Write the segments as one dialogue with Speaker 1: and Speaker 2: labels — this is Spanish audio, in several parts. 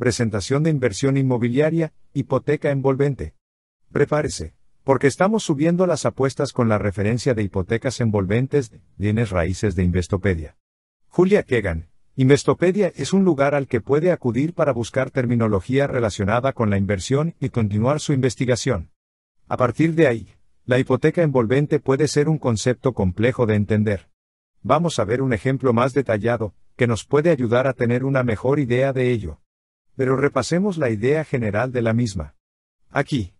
Speaker 1: presentación de inversión inmobiliaria, hipoteca envolvente. Prepárese, porque estamos subiendo las apuestas con la referencia de hipotecas envolventes, bienes raíces de Investopedia. Julia Kegan, Investopedia es un lugar al que puede acudir para buscar terminología relacionada con la inversión y continuar su investigación. A partir de ahí, la hipoteca envolvente puede ser un concepto complejo de entender. Vamos a ver un ejemplo más detallado, que nos puede ayudar a tener una mejor idea de ello. Pero repasemos la idea general de la misma. Aquí.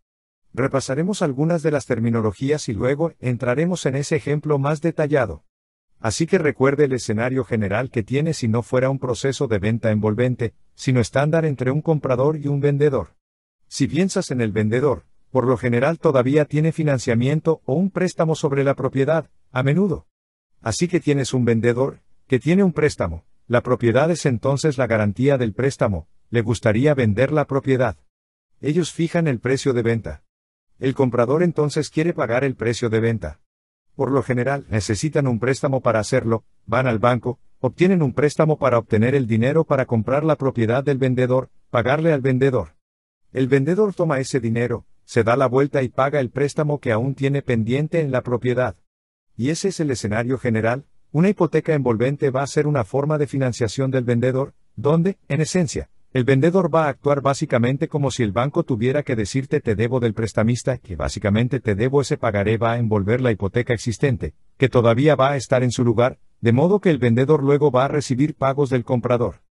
Speaker 1: Repasaremos algunas de las terminologías y luego entraremos en ese ejemplo más detallado. Así que recuerde el escenario general que tiene si no fuera un proceso de venta envolvente, sino estándar entre un comprador y un vendedor. Si piensas en el vendedor, por lo general todavía tiene financiamiento o un préstamo sobre la propiedad, a menudo. Así que tienes un vendedor, que tiene un préstamo, la propiedad es entonces la garantía del préstamo, le gustaría vender la propiedad. Ellos fijan el precio de venta. El comprador entonces quiere pagar el precio de venta. Por lo general, necesitan un préstamo para hacerlo, van al banco, obtienen un préstamo para obtener el dinero para comprar la propiedad del vendedor, pagarle al vendedor. El vendedor toma ese dinero, se da la vuelta y paga el préstamo que aún tiene pendiente en la propiedad. Y ese es el escenario general, una hipoteca envolvente va a ser una forma de financiación del vendedor, donde, en esencia, el vendedor va a actuar básicamente como si el banco tuviera que decirte te debo del prestamista, que básicamente te debo ese pagaré va a envolver la hipoteca existente, que todavía va a estar en su lugar, de modo que el vendedor luego va a recibir pagos del comprador.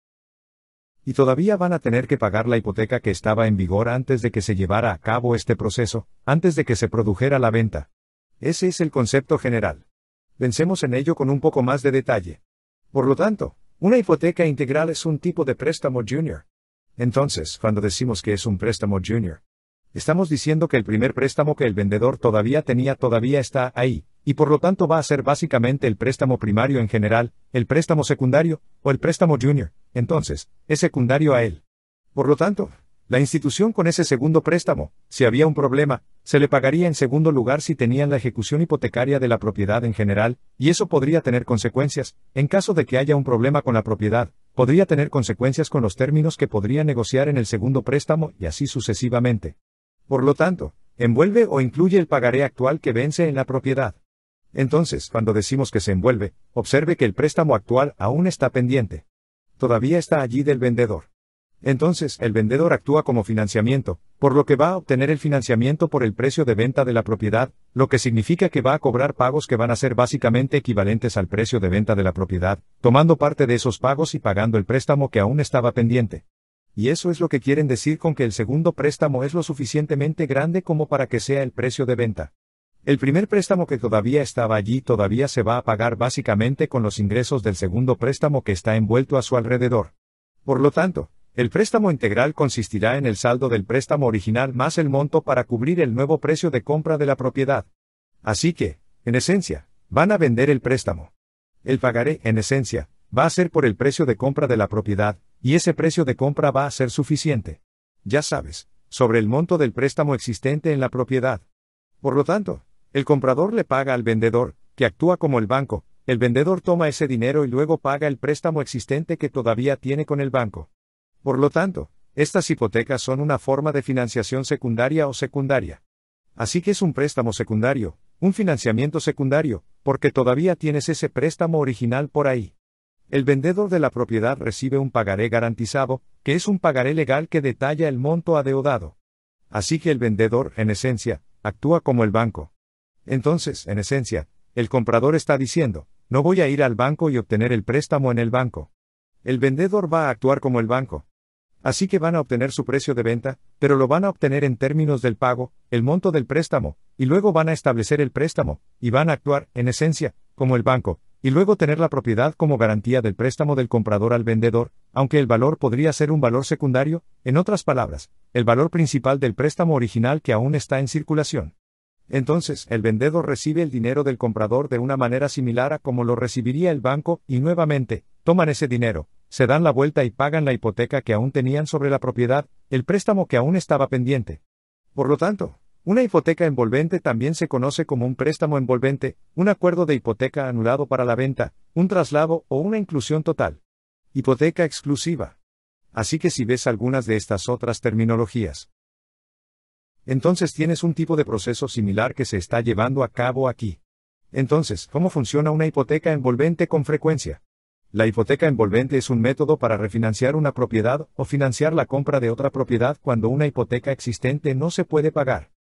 Speaker 1: Y todavía van a tener que pagar la hipoteca que estaba en vigor antes de que se llevara a cabo este proceso, antes de que se produjera la venta. Ese es el concepto general. Vencemos en ello con un poco más de detalle. Por lo tanto, una hipoteca integral es un tipo de préstamo junior entonces, cuando decimos que es un préstamo junior, estamos diciendo que el primer préstamo que el vendedor todavía tenía todavía está ahí, y por lo tanto va a ser básicamente el préstamo primario en general, el préstamo secundario, o el préstamo junior, entonces, es secundario a él. Por lo tanto, la institución con ese segundo préstamo, si había un problema, se le pagaría en segundo lugar si tenían la ejecución hipotecaria de la propiedad en general, y eso podría tener consecuencias, en caso de que haya un problema con la propiedad, podría tener consecuencias con los términos que podría negociar en el segundo préstamo y así sucesivamente. Por lo tanto, envuelve o incluye el pagaré actual que vence en la propiedad. Entonces, cuando decimos que se envuelve, observe que el préstamo actual aún está pendiente. Todavía está allí del vendedor. Entonces, el vendedor actúa como financiamiento, por lo que va a obtener el financiamiento por el precio de venta de la propiedad, lo que significa que va a cobrar pagos que van a ser básicamente equivalentes al precio de venta de la propiedad, tomando parte de esos pagos y pagando el préstamo que aún estaba pendiente. Y eso es lo que quieren decir con que el segundo préstamo es lo suficientemente grande como para que sea el precio de venta. El primer préstamo que todavía estaba allí todavía se va a pagar básicamente con los ingresos del segundo préstamo que está envuelto a su alrededor. Por lo tanto, el préstamo integral consistirá en el saldo del préstamo original más el monto para cubrir el nuevo precio de compra de la propiedad. Así que, en esencia, van a vender el préstamo. El pagaré, en esencia, va a ser por el precio de compra de la propiedad, y ese precio de compra va a ser suficiente. Ya sabes, sobre el monto del préstamo existente en la propiedad. Por lo tanto, el comprador le paga al vendedor, que actúa como el banco, el vendedor toma ese dinero y luego paga el préstamo existente que todavía tiene con el banco. Por lo tanto, estas hipotecas son una forma de financiación secundaria o secundaria. Así que es un préstamo secundario, un financiamiento secundario, porque todavía tienes ese préstamo original por ahí. El vendedor de la propiedad recibe un pagaré garantizado, que es un pagaré legal que detalla el monto adeudado. Así que el vendedor, en esencia, actúa como el banco. Entonces, en esencia, el comprador está diciendo, no voy a ir al banco y obtener el préstamo en el banco. El vendedor va a actuar como el banco, Así que van a obtener su precio de venta, pero lo van a obtener en términos del pago, el monto del préstamo, y luego van a establecer el préstamo, y van a actuar, en esencia, como el banco, y luego tener la propiedad como garantía del préstamo del comprador al vendedor, aunque el valor podría ser un valor secundario, en otras palabras, el valor principal del préstamo original que aún está en circulación. Entonces, el vendedor recibe el dinero del comprador de una manera similar a como lo recibiría el banco, y nuevamente, toman ese dinero, se dan la vuelta y pagan la hipoteca que aún tenían sobre la propiedad, el préstamo que aún estaba pendiente. Por lo tanto, una hipoteca envolvente también se conoce como un préstamo envolvente, un acuerdo de hipoteca anulado para la venta, un traslado o una inclusión total. Hipoteca exclusiva. Así que si ves algunas de estas otras terminologías, entonces tienes un tipo de proceso similar que se está llevando a cabo aquí. Entonces, ¿cómo funciona una hipoteca envolvente con frecuencia? La hipoteca envolvente es un método para refinanciar una propiedad o financiar la compra de otra propiedad cuando una hipoteca existente no se puede pagar.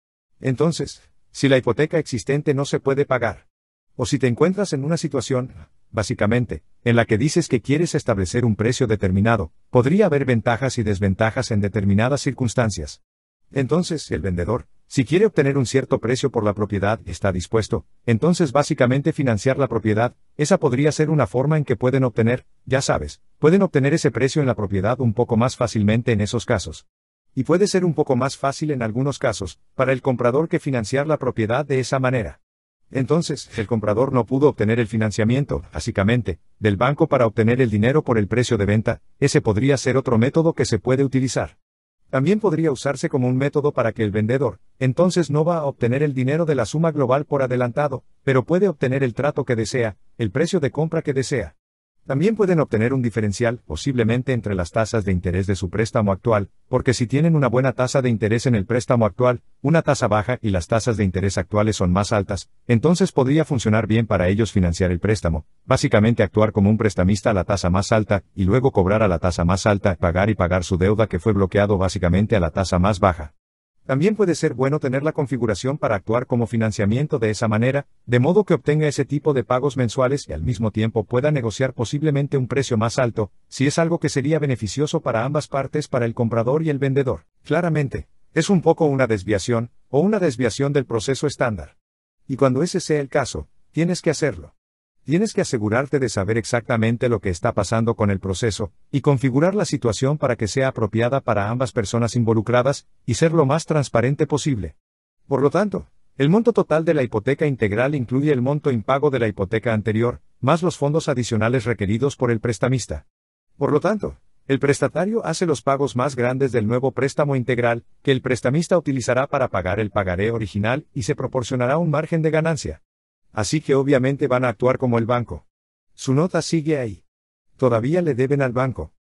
Speaker 1: Entonces, si la hipoteca existente no se puede pagar, o si te encuentras en una situación, básicamente, en la que dices que quieres establecer un precio determinado, podría haber ventajas y desventajas en determinadas circunstancias. Entonces, el vendedor, si quiere obtener un cierto precio por la propiedad, está dispuesto, entonces básicamente financiar la propiedad, esa podría ser una forma en que pueden obtener, ya sabes, pueden obtener ese precio en la propiedad un poco más fácilmente en esos casos. Y puede ser un poco más fácil en algunos casos, para el comprador que financiar la propiedad de esa manera. Entonces, el comprador no pudo obtener el financiamiento, básicamente, del banco para obtener el dinero por el precio de venta, ese podría ser otro método que se puede utilizar. También podría usarse como un método para que el vendedor, entonces no va a obtener el dinero de la suma global por adelantado, pero puede obtener el trato que desea, el precio de compra que desea. También pueden obtener un diferencial, posiblemente entre las tasas de interés de su préstamo actual, porque si tienen una buena tasa de interés en el préstamo actual, una tasa baja y las tasas de interés actuales son más altas, entonces podría funcionar bien para ellos financiar el préstamo, básicamente actuar como un prestamista a la tasa más alta, y luego cobrar a la tasa más alta, pagar y pagar su deuda que fue bloqueado básicamente a la tasa más baja. También puede ser bueno tener la configuración para actuar como financiamiento de esa manera, de modo que obtenga ese tipo de pagos mensuales y al mismo tiempo pueda negociar posiblemente un precio más alto, si es algo que sería beneficioso para ambas partes para el comprador y el vendedor. Claramente, es un poco una desviación, o una desviación del proceso estándar. Y cuando ese sea el caso, tienes que hacerlo tienes que asegurarte de saber exactamente lo que está pasando con el proceso, y configurar la situación para que sea apropiada para ambas personas involucradas, y ser lo más transparente posible. Por lo tanto, el monto total de la hipoteca integral incluye el monto impago de la hipoteca anterior, más los fondos adicionales requeridos por el prestamista. Por lo tanto, el prestatario hace los pagos más grandes del nuevo préstamo integral, que el prestamista utilizará para pagar el pagaré original y se proporcionará un margen de ganancia. Así que obviamente van a actuar como el banco. Su nota sigue ahí. Todavía le deben al banco.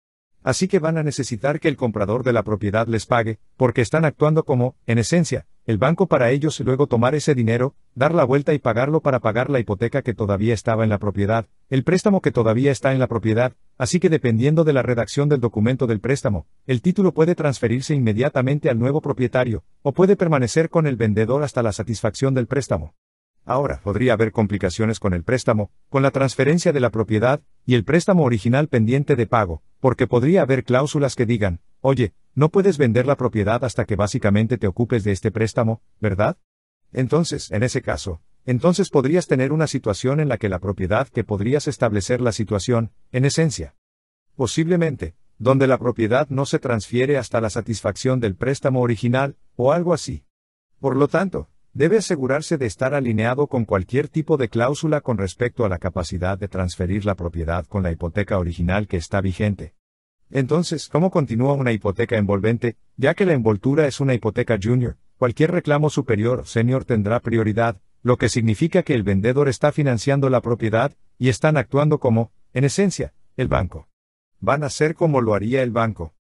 Speaker 1: Así que van a necesitar que el comprador de la propiedad les pague, porque están actuando como, en esencia, el banco para ellos y luego tomar ese dinero, dar la vuelta y pagarlo para pagar la hipoteca que todavía estaba en la propiedad, el préstamo que todavía está en la propiedad, así que dependiendo de la redacción del documento del préstamo, el título puede transferirse inmediatamente al nuevo propietario, o puede permanecer con el vendedor hasta la satisfacción del préstamo. Ahora podría haber complicaciones con el préstamo, con la transferencia de la propiedad, y el préstamo original pendiente de pago, porque podría haber cláusulas que digan, oye, no puedes vender la propiedad hasta que básicamente te ocupes de este préstamo, ¿verdad? Entonces, en ese caso, entonces podrías tener una situación en la que la propiedad que podrías establecer la situación, en esencia. Posiblemente, donde la propiedad no se transfiere hasta la satisfacción del préstamo original, o algo así. Por lo tanto, debe asegurarse de estar alineado con cualquier tipo de cláusula con respecto a la capacidad de transferir la propiedad con la hipoteca original que está vigente. Entonces, ¿cómo continúa una hipoteca envolvente? Ya que la envoltura es una hipoteca junior, cualquier reclamo superior o senior tendrá prioridad, lo que significa que el vendedor está financiando la propiedad, y están actuando como, en esencia, el banco. Van a ser como lo haría el banco.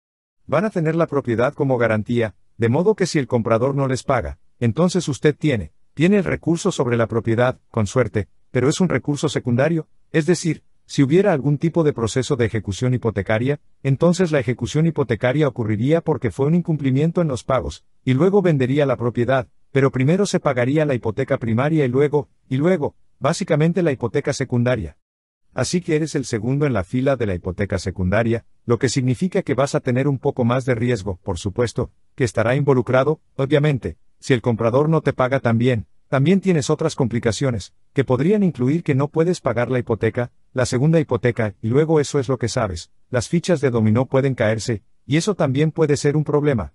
Speaker 1: Van a tener la propiedad como garantía, de modo que si el comprador no les paga, entonces usted tiene, tiene el recurso sobre la propiedad, con suerte, pero es un recurso secundario, es decir, si hubiera algún tipo de proceso de ejecución hipotecaria, entonces la ejecución hipotecaria ocurriría porque fue un incumplimiento en los pagos, y luego vendería la propiedad, pero primero se pagaría la hipoteca primaria y luego, y luego, básicamente la hipoteca secundaria. Así que eres el segundo en la fila de la hipoteca secundaria, lo que significa que vas a tener un poco más de riesgo, por supuesto, que estará involucrado, obviamente, si el comprador no te paga también, también tienes otras complicaciones, que podrían incluir que no puedes pagar la hipoteca, la segunda hipoteca, y luego eso es lo que sabes, las fichas de dominó pueden caerse, y eso también puede ser un problema.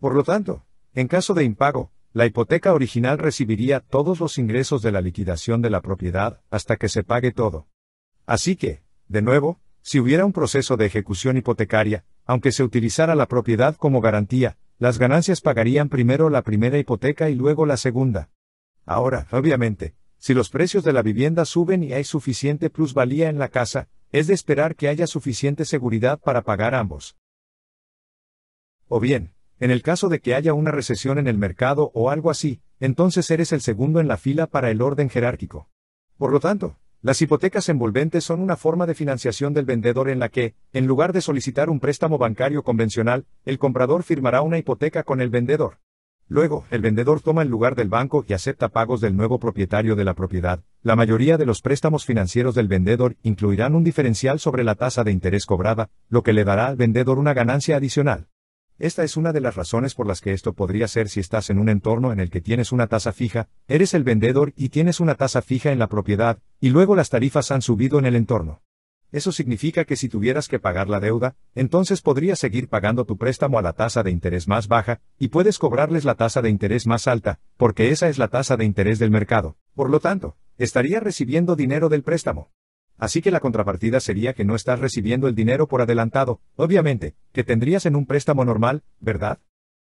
Speaker 1: Por lo tanto, en caso de impago, la hipoteca original recibiría todos los ingresos de la liquidación de la propiedad hasta que se pague todo. Así que, de nuevo, si hubiera un proceso de ejecución hipotecaria, aunque se utilizara la propiedad como garantía, las ganancias pagarían primero la primera hipoteca y luego la segunda. Ahora, obviamente, si los precios de la vivienda suben y hay suficiente plusvalía en la casa, es de esperar que haya suficiente seguridad para pagar ambos. O bien, en el caso de que haya una recesión en el mercado o algo así, entonces eres el segundo en la fila para el orden jerárquico. Por lo tanto, las hipotecas envolventes son una forma de financiación del vendedor en la que, en lugar de solicitar un préstamo bancario convencional, el comprador firmará una hipoteca con el vendedor. Luego, el vendedor toma el lugar del banco y acepta pagos del nuevo propietario de la propiedad. La mayoría de los préstamos financieros del vendedor incluirán un diferencial sobre la tasa de interés cobrada, lo que le dará al vendedor una ganancia adicional. Esta es una de las razones por las que esto podría ser si estás en un entorno en el que tienes una tasa fija, eres el vendedor y tienes una tasa fija en la propiedad, y luego las tarifas han subido en el entorno. Eso significa que si tuvieras que pagar la deuda, entonces podrías seguir pagando tu préstamo a la tasa de interés más baja, y puedes cobrarles la tasa de interés más alta, porque esa es la tasa de interés del mercado. Por lo tanto, estaría recibiendo dinero del préstamo. Así que la contrapartida sería que no estás recibiendo el dinero por adelantado, obviamente, que tendrías en un préstamo normal, ¿verdad?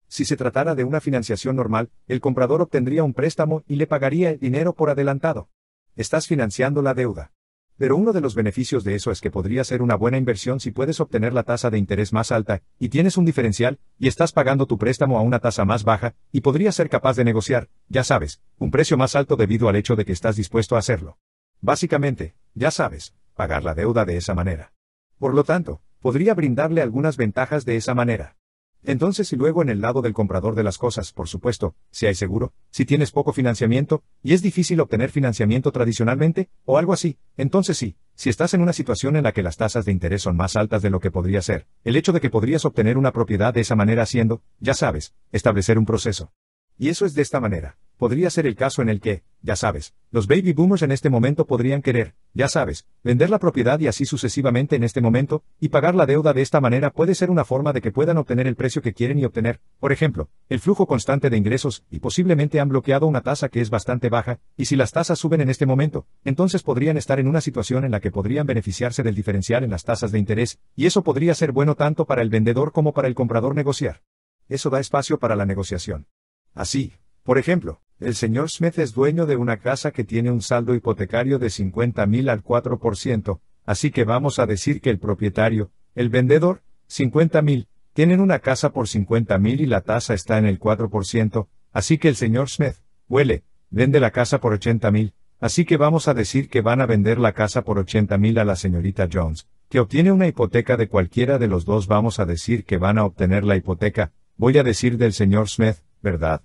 Speaker 1: Si se tratara de una financiación normal, el comprador obtendría un préstamo y le pagaría el dinero por adelantado. Estás financiando la deuda. Pero uno de los beneficios de eso es que podría ser una buena inversión si puedes obtener la tasa de interés más alta, y tienes un diferencial, y estás pagando tu préstamo a una tasa más baja, y podrías ser capaz de negociar, ya sabes, un precio más alto debido al hecho de que estás dispuesto a hacerlo. Básicamente, ya sabes, pagar la deuda de esa manera. Por lo tanto, podría brindarle algunas ventajas de esa manera. Entonces y luego en el lado del comprador de las cosas, por supuesto, si hay seguro, si tienes poco financiamiento, y es difícil obtener financiamiento tradicionalmente, o algo así, entonces sí, si estás en una situación en la que las tasas de interés son más altas de lo que podría ser, el hecho de que podrías obtener una propiedad de esa manera haciendo, ya sabes, establecer un proceso. Y eso es de esta manera, podría ser el caso en el que, ya sabes, los baby boomers en este momento podrían querer, ya sabes, vender la propiedad y así sucesivamente en este momento, y pagar la deuda de esta manera puede ser una forma de que puedan obtener el precio que quieren y obtener, por ejemplo, el flujo constante de ingresos, y posiblemente han bloqueado una tasa que es bastante baja, y si las tasas suben en este momento, entonces podrían estar en una situación en la que podrían beneficiarse del diferencial en las tasas de interés, y eso podría ser bueno tanto para el vendedor como para el comprador negociar. Eso da espacio para la negociación. Así, por ejemplo, el señor Smith es dueño de una casa que tiene un saldo hipotecario de 50 mil al 4%, así que vamos a decir que el propietario, el vendedor, 50 mil, tienen una casa por 50 mil y la tasa está en el 4%, así que el señor Smith, huele, vende la casa por 80 mil, así que vamos a decir que van a vender la casa por 80 mil a la señorita Jones, que obtiene una hipoteca de cualquiera de los dos vamos a decir que van a obtener la hipoteca, voy a decir del señor Smith, ¿verdad?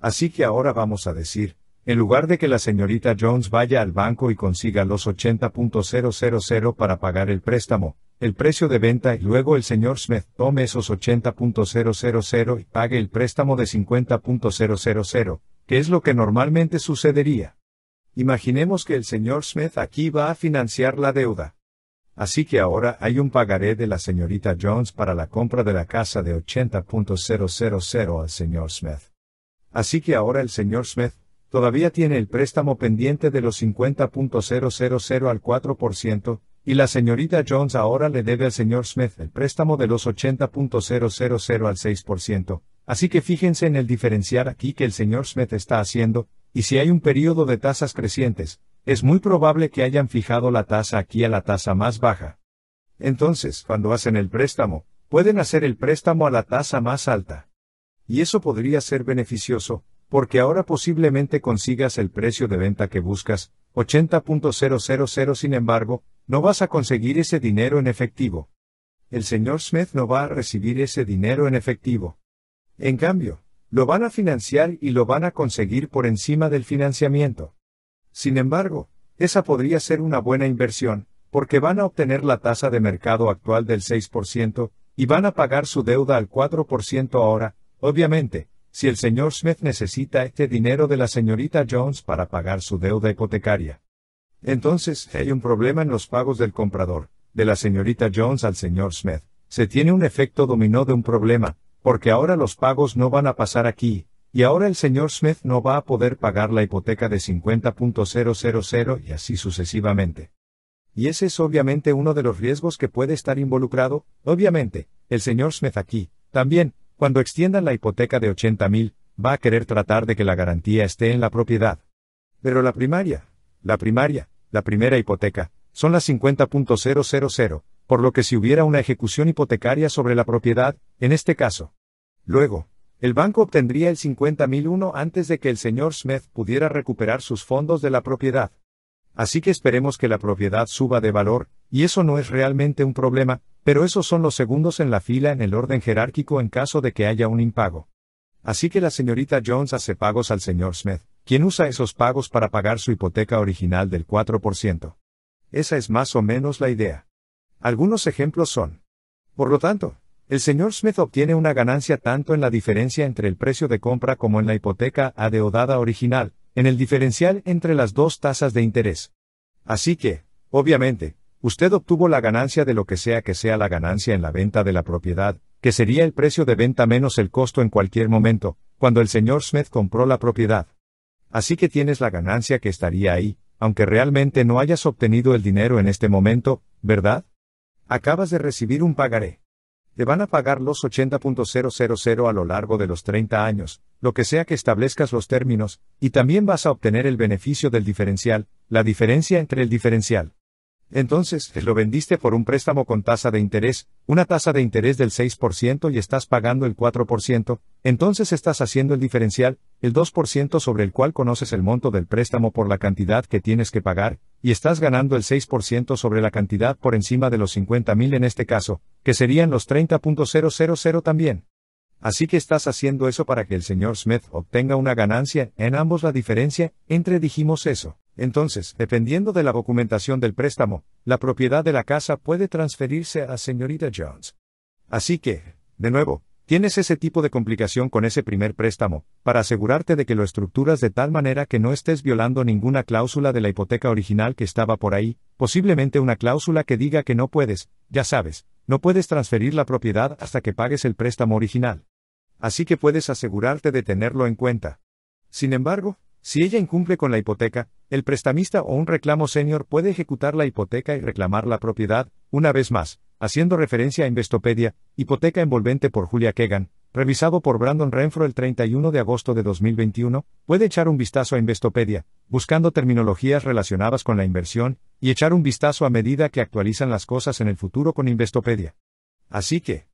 Speaker 1: Así que ahora vamos a decir, en lugar de que la señorita Jones vaya al banco y consiga los 80.000 para pagar el préstamo, el precio de venta y luego el señor Smith tome esos 80.000 y pague el préstamo de 50.000, que es lo que normalmente sucedería. Imaginemos que el señor Smith aquí va a financiar la deuda. Así que ahora hay un pagaré de la señorita Jones para la compra de la casa de 80.000 al señor Smith. Así que ahora el señor Smith, todavía tiene el préstamo pendiente de los 50.000 al 4%, y la señorita Jones ahora le debe al señor Smith el préstamo de los 80.000 al 6%. Así que fíjense en el diferenciar aquí que el señor Smith está haciendo, y si hay un periodo de tasas crecientes, es muy probable que hayan fijado la tasa aquí a la tasa más baja. Entonces, cuando hacen el préstamo, pueden hacer el préstamo a la tasa más alta y eso podría ser beneficioso, porque ahora posiblemente consigas el precio de venta que buscas, 80.000 sin embargo, no vas a conseguir ese dinero en efectivo. El señor Smith no va a recibir ese dinero en efectivo. En cambio, lo van a financiar y lo van a conseguir por encima del financiamiento. Sin embargo, esa podría ser una buena inversión, porque van a obtener la tasa de mercado actual del 6%, y van a pagar su deuda al 4% ahora, Obviamente, si el señor Smith necesita este dinero de la señorita Jones para pagar su deuda hipotecaria. Entonces, hay un problema en los pagos del comprador, de la señorita Jones al señor Smith. Se tiene un efecto dominó de un problema, porque ahora los pagos no van a pasar aquí, y ahora el señor Smith no va a poder pagar la hipoteca de 50.000 y así sucesivamente. Y ese es obviamente uno de los riesgos que puede estar involucrado, obviamente, el señor Smith aquí, también, cuando extiendan la hipoteca de 80.000, va a querer tratar de que la garantía esté en la propiedad. Pero la primaria, la primaria, la primera hipoteca, son las 50.000, por lo que si hubiera una ejecución hipotecaria sobre la propiedad, en este caso. Luego, el banco obtendría el 50.001 antes de que el señor Smith pudiera recuperar sus fondos de la propiedad. Así que esperemos que la propiedad suba de valor, y eso no es realmente un problema, pero esos son los segundos en la fila en el orden jerárquico en caso de que haya un impago. Así que la señorita Jones hace pagos al señor Smith, quien usa esos pagos para pagar su hipoteca original del 4%. Esa es más o menos la idea. Algunos ejemplos son. Por lo tanto, el señor Smith obtiene una ganancia tanto en la diferencia entre el precio de compra como en la hipoteca adeudada original, en el diferencial entre las dos tasas de interés. Así que, obviamente, usted obtuvo la ganancia de lo que sea que sea la ganancia en la venta de la propiedad, que sería el precio de venta menos el costo en cualquier momento, cuando el señor Smith compró la propiedad. Así que tienes la ganancia que estaría ahí, aunque realmente no hayas obtenido el dinero en este momento, ¿verdad? Acabas de recibir un pagaré. Te van a pagar los 80.000 a lo largo de los 30 años, lo que sea que establezcas los términos, y también vas a obtener el beneficio del diferencial, la diferencia entre el diferencial. Entonces, lo vendiste por un préstamo con tasa de interés, una tasa de interés del 6% y estás pagando el 4%, entonces estás haciendo el diferencial, el 2% sobre el cual conoces el monto del préstamo por la cantidad que tienes que pagar, y estás ganando el 6% sobre la cantidad por encima de los 50.000 en este caso, que serían los 30.000 también. Así que estás haciendo eso para que el señor Smith obtenga una ganancia, en ambos la diferencia, entre dijimos eso. Entonces, dependiendo de la documentación del préstamo, la propiedad de la casa puede transferirse a señorita Jones. Así que, de nuevo, tienes ese tipo de complicación con ese primer préstamo, para asegurarte de que lo estructuras de tal manera que no estés violando ninguna cláusula de la hipoteca original que estaba por ahí, posiblemente una cláusula que diga que no puedes, ya sabes, no puedes transferir la propiedad hasta que pagues el préstamo original. Así que puedes asegurarte de tenerlo en cuenta. Sin embargo, si ella incumple con la hipoteca, el prestamista o un reclamo senior puede ejecutar la hipoteca y reclamar la propiedad, una vez más, haciendo referencia a Investopedia, Hipoteca envolvente por Julia Kegan, revisado por Brandon Renfro el 31 de agosto de 2021, puede echar un vistazo a Investopedia, buscando terminologías relacionadas con la inversión, y echar un vistazo a medida que actualizan las cosas en el futuro con Investopedia. Así que,